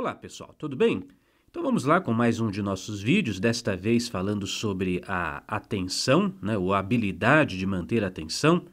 Olá pessoal, tudo bem? Então vamos lá com mais um de nossos vídeos, desta vez falando sobre a atenção, né, ou a habilidade de manter a atenção.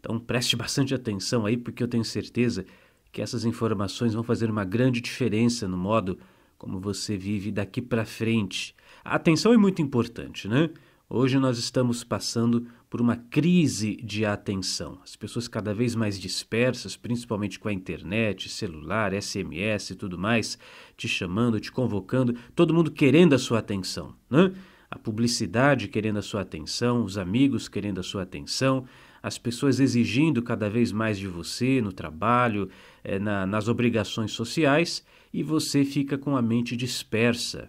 Então preste bastante atenção aí, porque eu tenho certeza que essas informações vão fazer uma grande diferença no modo como você vive daqui para frente. A atenção é muito importante, né? Hoje nós estamos passando por uma crise de atenção. As pessoas cada vez mais dispersas, principalmente com a internet, celular, SMS e tudo mais, te chamando, te convocando, todo mundo querendo a sua atenção, né? A publicidade querendo a sua atenção, os amigos querendo a sua atenção, as pessoas exigindo cada vez mais de você no trabalho, é, na, nas obrigações sociais, e você fica com a mente dispersa.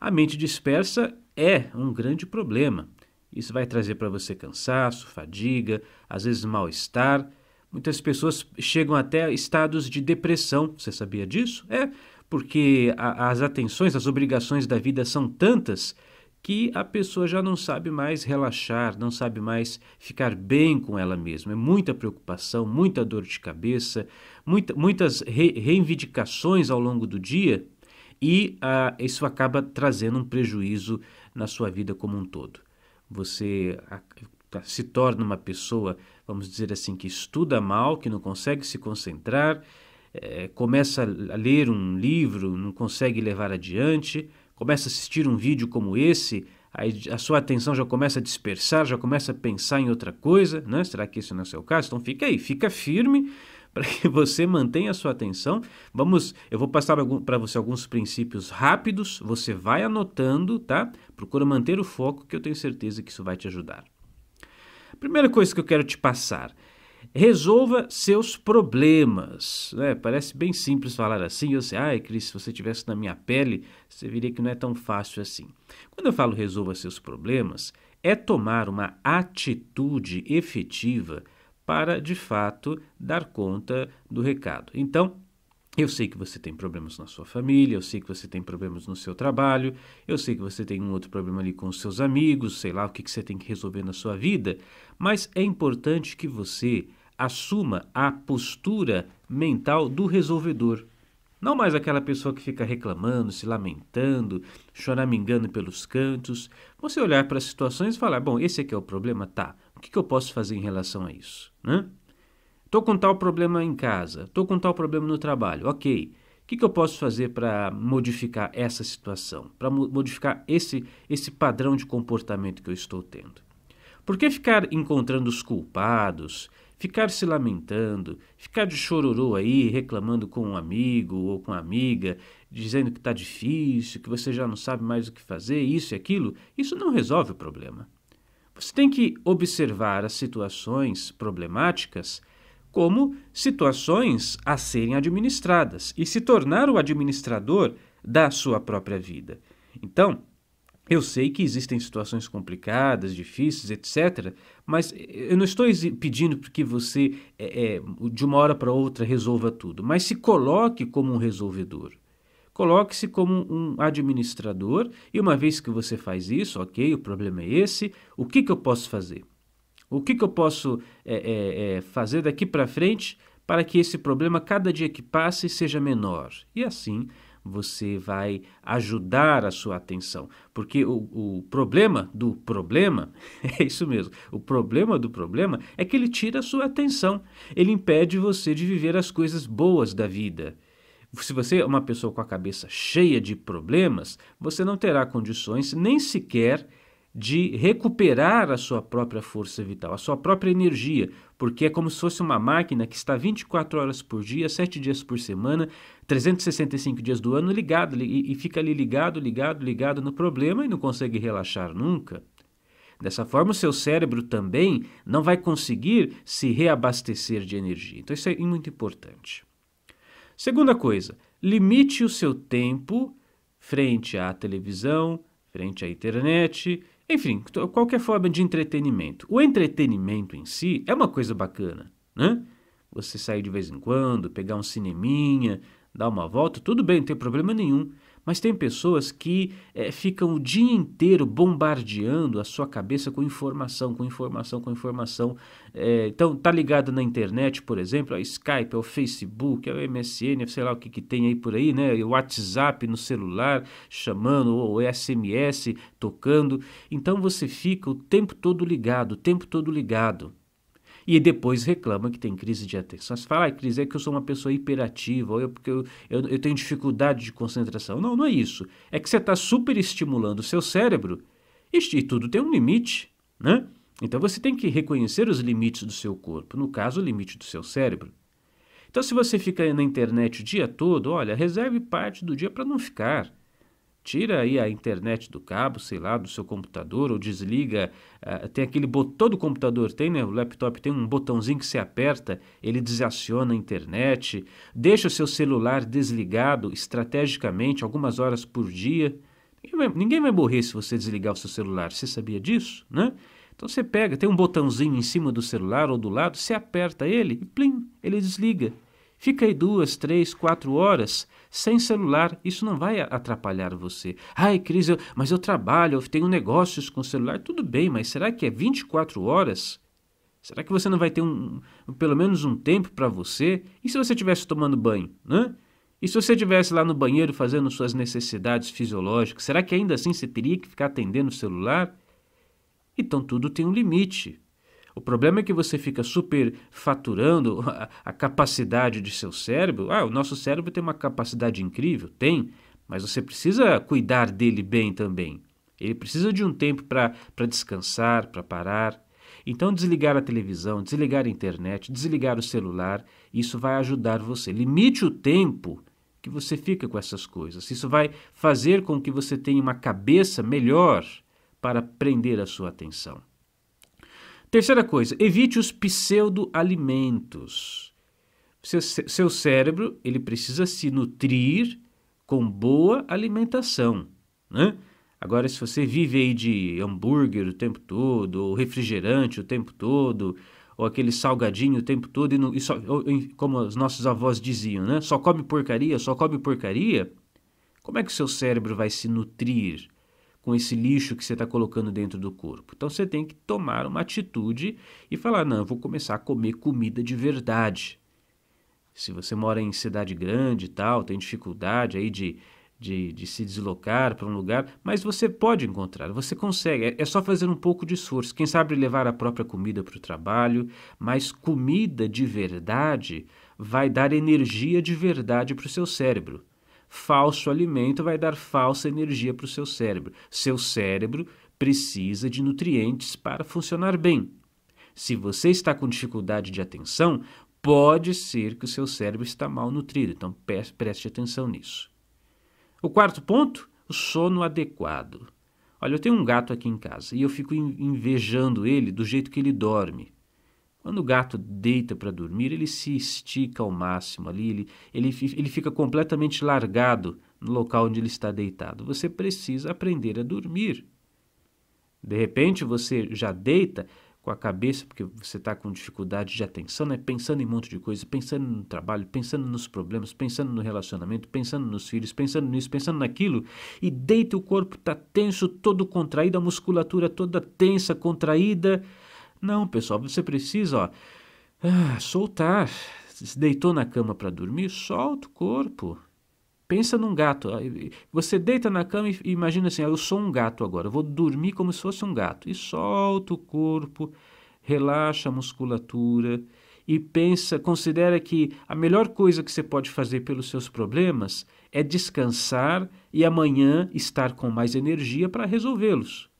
A mente dispersa é um grande problema. Isso vai trazer para você cansaço, fadiga, às vezes mal-estar. Muitas pessoas chegam até estados de depressão. Você sabia disso? É, porque a, as atenções, as obrigações da vida são tantas que a pessoa já não sabe mais relaxar, não sabe mais ficar bem com ela mesma. É muita preocupação, muita dor de cabeça, muita, muitas re, reivindicações ao longo do dia e ah, isso acaba trazendo um prejuízo na sua vida como um todo. Você tá, se torna uma pessoa, vamos dizer assim, que estuda mal, que não consegue se concentrar, é, começa a ler um livro, não consegue levar adiante, começa a assistir um vídeo como esse, a sua atenção já começa a dispersar, já começa a pensar em outra coisa, né? Será que esse não é o seu caso? Então fica aí, fica firme para que você mantenha a sua atenção. Vamos, eu vou passar para você alguns princípios rápidos, você vai anotando, tá? Procura manter o foco que eu tenho certeza que isso vai te ajudar. Primeira coisa que eu quero te passar, resolva seus problemas. Né? parece bem simples falar assim. Eu sei, ai, Cris, se você estivesse na minha pele, você veria que não é tão fácil assim. Quando eu falo resolva seus problemas, é tomar uma atitude efetiva para, de fato, dar conta do recado. Então, eu sei que você tem problemas na sua família, eu sei que você tem problemas no seu trabalho, eu sei que você tem um outro problema ali com os seus amigos, sei lá o que, que você tem que resolver na sua vida, mas é importante que você assuma a postura mental do resolvedor. Não mais aquela pessoa que fica reclamando, se lamentando, choramingando pelos cantos. Você olhar para as situações e falar: bom, esse aqui é o problema? Tá que, que eu posso fazer em relação a isso? Né? Estou com tal problema em casa, estou com tal problema no trabalho, ok. O que, que eu posso fazer para modificar essa situação, para modificar esse, esse padrão de comportamento que eu estou tendo? Por que ficar encontrando os culpados, ficar se lamentando, ficar de chororô aí, reclamando com um amigo ou com amiga, dizendo que está difícil, que você já não sabe mais o que fazer, isso e aquilo? Isso não resolve o problema. Você tem que observar as situações problemáticas como situações a serem administradas e se tornar o administrador da sua própria vida. Então, eu sei que existem situações complicadas, difíceis, etc., mas eu não estou pedindo que você, é, de uma hora para outra, resolva tudo, mas se coloque como um resolvedor. Coloque-se como um administrador e uma vez que você faz isso, ok, o problema é esse, o que, que eu posso fazer? O que, que eu posso é, é, fazer daqui para frente para que esse problema, cada dia que passe, seja menor? E assim você vai ajudar a sua atenção. Porque o, o, problema do problema, é isso mesmo, o problema do problema é que ele tira a sua atenção. Ele impede você de viver as coisas boas da vida. Se você é uma pessoa com a cabeça cheia de problemas, você não terá condições nem sequer de recuperar a sua própria força vital, a sua própria energia, porque é como se fosse uma máquina que está 24 horas por dia, 7 dias por semana, 365 dias do ano ligado e, e fica ali ligado, ligado, ligado no problema e não consegue relaxar nunca. Dessa forma, o seu cérebro também não vai conseguir se reabastecer de energia. Então, isso é muito importante. Segunda coisa, limite o seu tempo frente à televisão, frente à internet, enfim, qualquer forma de entretenimento. O entretenimento em si é uma coisa bacana, né? Você sair de vez em quando, pegar um cineminha, dar uma volta, tudo bem, não tem problema nenhum. Mas tem pessoas que é, ficam o dia inteiro bombardeando a sua cabeça com informação, com informação, com informação. É, então, tá ligado na internet, por exemplo, a é Skype, é o Facebook, é o MSN, sei lá o que, que tem aí por aí, né? O WhatsApp no celular chamando, ou SMS tocando. Então, você fica o tempo todo ligado, o tempo todo ligado e depois reclama que tem crise de atenção. Você fala, ah, crise é que eu sou uma pessoa hiperativa, ou é porque eu, eu, eu tenho dificuldade de concentração. Não, não é isso. É que você está super estimulando o seu cérebro e, e tudo tem um limite, né? Então você tem que reconhecer os limites do seu corpo, no caso, o limite do seu cérebro. Então, se você fica na internet o dia todo, olha, reserve parte do dia para não ficar. Tira aí a internet do cabo, sei lá, do seu computador, ou desliga. Uh, tem aquele botão. do computador tem, né? O laptop tem um botãozinho que você aperta, ele desaciona a internet. Deixa o seu celular desligado estrategicamente algumas horas por dia. Ninguém vai, ninguém vai morrer se você desligar o seu celular. Você sabia disso, né? Então você pega, tem um botãozinho em cima do celular ou do lado, você aperta ele e plim, ele desliga. Fica aí duas, três, quatro horas sem celular. Isso não vai atrapalhar você. Ai, Cris, eu, mas eu trabalho, eu tenho negócios com celular. Tudo bem, mas será que é 24 horas? Será que você não vai ter um, pelo menos um tempo para você? E se você estivesse tomando banho, né? E se você estivesse lá no banheiro fazendo suas necessidades fisiológicas, será que ainda assim você teria que ficar atendendo o celular? Então tudo tem um limite. O problema é que você fica superfaturando a, a capacidade de seu cérebro. Ah, o nosso cérebro tem uma capacidade incrível? Tem, mas você precisa cuidar dele bem também. Ele precisa de um tempo para descansar, para parar. Então, desligar a televisão, desligar a internet, desligar o celular, isso vai ajudar você. Limite o tempo que você fica com essas coisas. Isso vai fazer com que você tenha uma cabeça melhor para prender a sua atenção. Terceira coisa, evite os pseudoalimentos. Seu, seu cérebro ele precisa se nutrir com boa alimentação. Né? Agora, se você vive aí de hambúrguer o tempo todo, ou refrigerante o tempo todo, ou aquele salgadinho o tempo todo, e, não, e só, ou, como os nossos avós diziam, né? só come porcaria, só come porcaria, como é que o seu cérebro vai se nutrir? com esse lixo que você está colocando dentro do corpo. Então você tem que tomar uma atitude e falar: não, eu vou começar a comer comida de verdade. Se você mora em cidade grande e tal, tem dificuldade aí de, de, de se deslocar para um lugar, mas você pode encontrar, você consegue, é, é só fazer um pouco de esforço. Quem sabe levar a própria comida para o trabalho, mas comida de verdade vai dar energia de verdade para o seu cérebro falso alimento vai dar falsa energia para o seu cérebro. Seu cérebro precisa de nutrientes para funcionar bem. Se você está com dificuldade de atenção, pode ser que o seu cérebro está mal nutrido, então preste atenção nisso. O quarto ponto, o sono adequado. Olha, eu tenho um gato aqui em casa e eu fico invejando ele do jeito que ele dorme. Quando o gato deita para dormir, ele se estica ao máximo ali, ele, ele, ele fica completamente largado no local onde ele está deitado. Você precisa aprender a dormir. De repente você já deita com a cabeça, porque você está com dificuldade de atenção, né? pensando em um monte de coisa, pensando no trabalho, pensando nos problemas, pensando no relacionamento, pensando nos filhos, pensando nisso, pensando naquilo, e deita o corpo, está tenso, todo contraído, a musculatura toda tensa, contraída não, pessoal, você precisa ó, ah, soltar. Se deitou na cama para dormir, solta o corpo. Pensa num gato. Você deita na cama e imagina assim: ah, eu sou um gato agora, vou dormir como se fosse um gato. E solta o corpo, relaxa a musculatura e pensa, considera que a melhor coisa que você pode fazer pelos seus problemas é descansar e amanhã estar com mais energia para resolvê-los.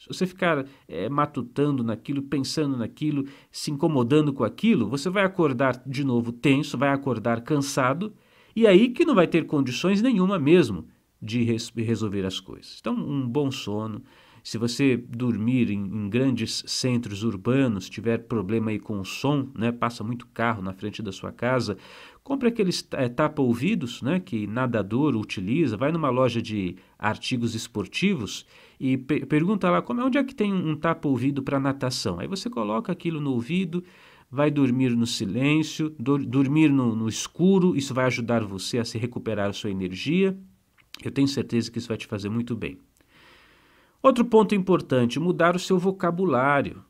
Se você ficar é, matutando naquilo, pensando naquilo, se incomodando com aquilo, você vai acordar de novo tenso, vai acordar cansado, e aí que não vai ter condições nenhuma mesmo de res resolver as coisas. Então, um bom sono, se você dormir em, em, grandes centros urbanos, tiver problema aí com o som, né, passa muito carro na frente da sua casa, compre aqueles é, tapa-ouvidos né, que nadador utiliza, vai numa loja de artigos esportivos e pergunta lá como é onde é que tem um tapa-ouvido para natação. Aí você coloca aquilo no ouvido, vai dormir no silêncio, do dormir no, no escuro, isso vai ajudar você a se recuperar a sua energia. Eu tenho certeza que isso vai te fazer muito bem. Outro ponto importante: mudar o seu vocabulário.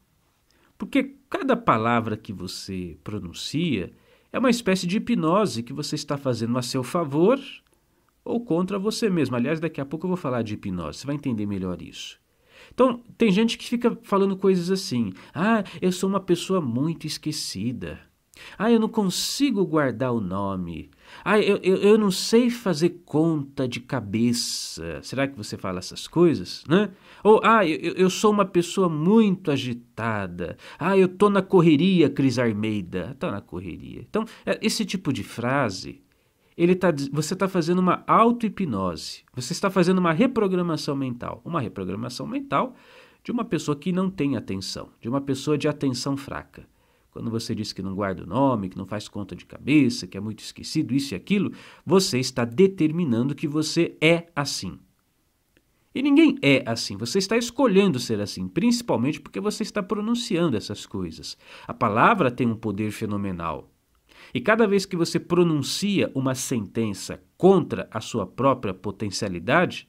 Porque cada palavra que você pronuncia é uma espécie de hipnose que você está fazendo a seu favor ou contra você mesmo. Aliás, daqui a pouco eu vou falar de hipnose, você vai entender melhor isso. Então, tem gente que fica falando coisas assim: ah, eu sou uma pessoa muito esquecida. Ah, eu não consigo guardar o nome. Ah, eu, eu, eu não sei fazer conta de cabeça. Será que você fala essas coisas? Né? Ou, ah, eu, eu sou uma pessoa muito agitada. Ah, eu tô na correria, Cris Armeida. Tô tá na correria. Então, é, esse tipo de frase, ele tá, você está fazendo uma auto-hipnose. Você está fazendo uma reprogramação mental. Uma reprogramação mental de uma pessoa que não tem atenção, de uma pessoa de atenção fraca. Quando você diz que não guarda o nome, que não faz conta de cabeça, que é muito esquecido, isso e aquilo, você está determinando que você é assim. E ninguém é assim, você está escolhendo ser assim, principalmente porque você está pronunciando essas coisas. A palavra tem um poder fenomenal. E cada vez que você pronuncia uma sentença contra a sua própria potencialidade,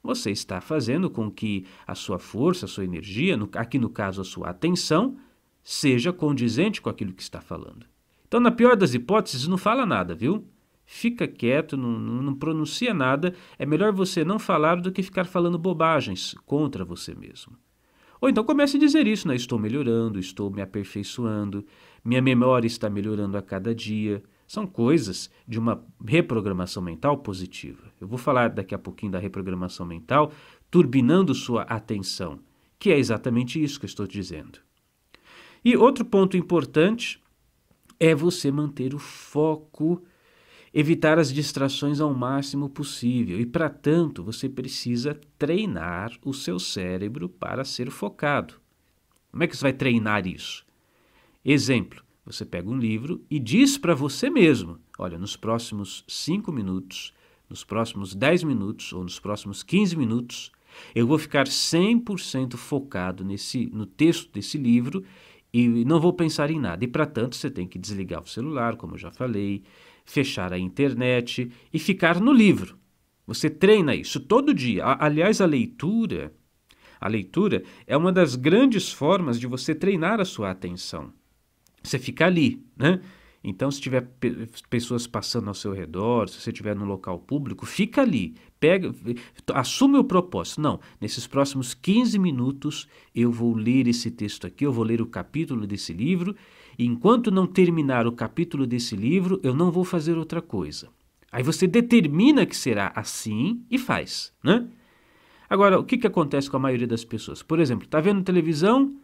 você está fazendo com que a sua força, a sua energia, no, aqui no caso a sua atenção, seja condizente com aquilo que está falando. Então, na pior das hipóteses, não fala nada, viu? Fica quieto, não, não pronuncia nada. É melhor você não falar do que ficar falando bobagens contra você mesmo. Ou então comece a dizer isso, né? Estou melhorando, estou me aperfeiçoando, minha memória está melhorando a cada dia. São coisas de uma reprogramação mental positiva. Eu vou falar daqui a pouquinho da reprogramação mental, turbinando sua atenção, que é exatamente isso que eu estou dizendo. E outro ponto importante é você manter o foco, evitar as distrações ao máximo possível. E para tanto, você precisa treinar o seu cérebro para ser focado. Como é que você vai treinar isso? Exemplo: você pega um livro e diz para você mesmo: olha, nos próximos 5 minutos, nos próximos 10 minutos ou nos próximos 15 minutos, eu vou ficar 100% focado nesse, no texto desse livro e não vou pensar em nada. E para tanto, você tem que desligar o celular, como eu já falei, fechar a internet e ficar no livro. Você treina isso todo dia. Aliás, a leitura, a leitura é uma das grandes formas de você treinar a sua atenção. Você fica ali, né? Então, se tiver pe pessoas passando ao seu redor, se você estiver num local público, fica ali, pega, assume o propósito. Não, nesses próximos 15 minutos eu vou ler esse texto aqui, eu vou ler o capítulo desse livro, e enquanto não terminar o capítulo desse livro, eu não vou fazer outra coisa. Aí você determina que será assim e faz, né? Agora, o que, que acontece com a maioria das pessoas? Por exemplo, está vendo televisão,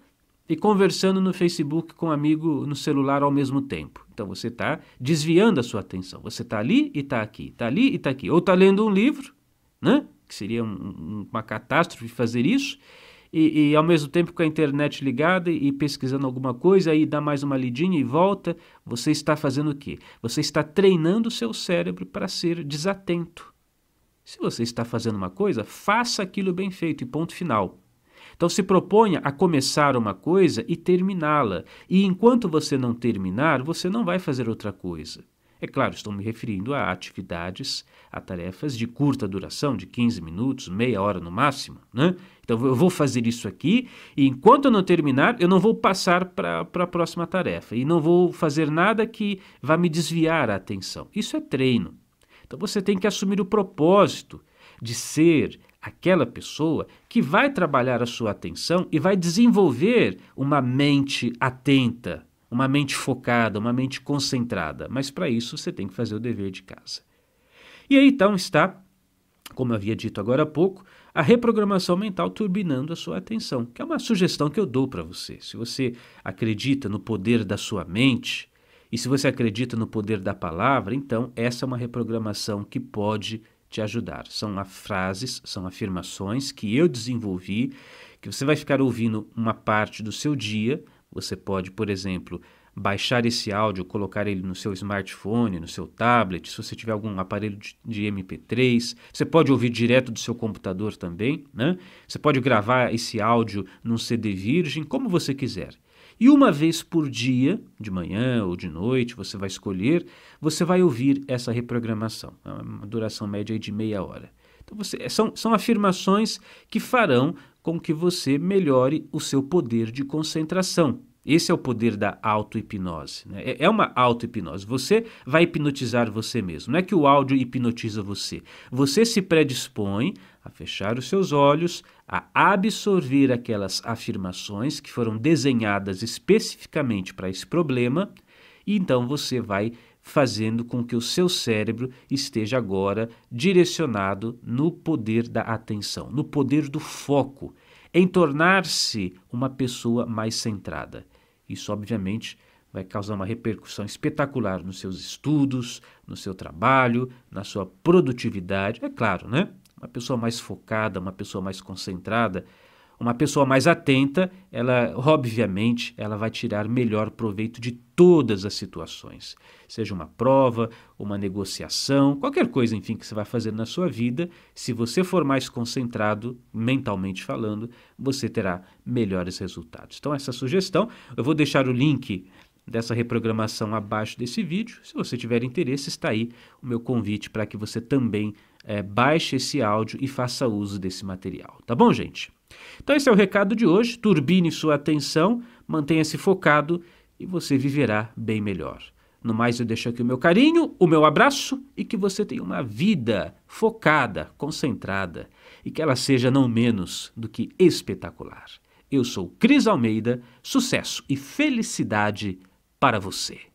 e conversando no Facebook com um amigo no celular ao mesmo tempo. Então você está desviando a sua atenção. Você está ali e está aqui, está ali e está aqui. Ou está lendo um livro, né? que seria um, uma catástrofe fazer isso, e, e, ao mesmo tempo com a internet ligada e pesquisando alguma coisa, aí dá mais uma lidinha e volta, você está fazendo o quê? Você está treinando o seu cérebro para ser desatento. Se você está fazendo uma coisa, faça aquilo bem feito e ponto final. Então se proponha a começar uma coisa e terminá-la. E enquanto você não terminar, você não vai fazer outra coisa. É claro, estou me referindo a atividades, a tarefas de curta duração, de 15 minutos, meia hora no máximo. Né? Então eu vou fazer isso aqui e enquanto eu não terminar, eu não vou passar para a próxima tarefa e não vou fazer nada que vá me desviar a atenção. Isso é treino. Então você tem que assumir o propósito de ser aquela pessoa que vai trabalhar a sua atenção e vai desenvolver uma mente atenta, uma mente focada, uma mente concentrada. Mas para isso você tem que fazer o dever de casa. E aí então está, como eu havia dito agora há pouco, a reprogramação mental turbinando a sua atenção, que é uma sugestão que eu dou para você. Se você acredita no poder da sua mente e se você acredita no poder da palavra, então essa é uma reprogramação que pode te ajudar. São frases, são afirmações que eu desenvolvi, que você vai ficar ouvindo uma parte do seu dia. Você pode, por exemplo, baixar esse áudio, colocar ele no seu smartphone, no seu tablet, se você tiver algum aparelho de, MP3. Você pode ouvir direto do seu computador também, né? Você pode gravar esse áudio num CD virgem, como você quiser. E uma vez por dia, de manhã ou de noite, você vai escolher, você vai ouvir essa reprogramação. É uma duração média de meia hora. Então você, é, são, são afirmações que farão com que você melhore o seu poder de concentração. Esse é o poder da auto-hipnose. Né? É, é uma auto-hipnose. Você vai hipnotizar você mesmo. Não é que o áudio hipnotiza você. Você se predispõe a fechar os seus olhos, a absorver aquelas afirmações que foram desenhadas especificamente para esse problema, e então você vai fazendo com que o seu cérebro esteja agora direcionado no poder da atenção, no poder do foco, em tornar-se uma pessoa mais centrada. Isso, obviamente, vai causar uma repercussão espetacular nos seus estudos, no seu trabalho, na sua produtividade, é claro, né? uma pessoa mais focada, uma pessoa mais concentrada, uma pessoa mais atenta, ela obviamente ela vai tirar melhor proveito de todas as situações, seja uma prova, uma negociação, qualquer coisa, enfim, que você vai fazer na sua vida, se você for mais concentrado, mentalmente falando, você terá melhores resultados. Então essa sugestão, eu vou deixar o link dessa reprogramação abaixo desse vídeo. Se você tiver interesse, está aí o meu convite para que você também é, baixe esse áudio e faça uso desse material. Tá bom, gente? Então, esse é o recado de hoje. Turbine sua atenção, mantenha-se focado e você viverá bem melhor. No mais, eu deixo aqui o meu carinho, o meu abraço e que você tenha uma vida focada, concentrada e que ela seja não menos do que espetacular. Eu sou Cris Almeida, sucesso e felicidade para você.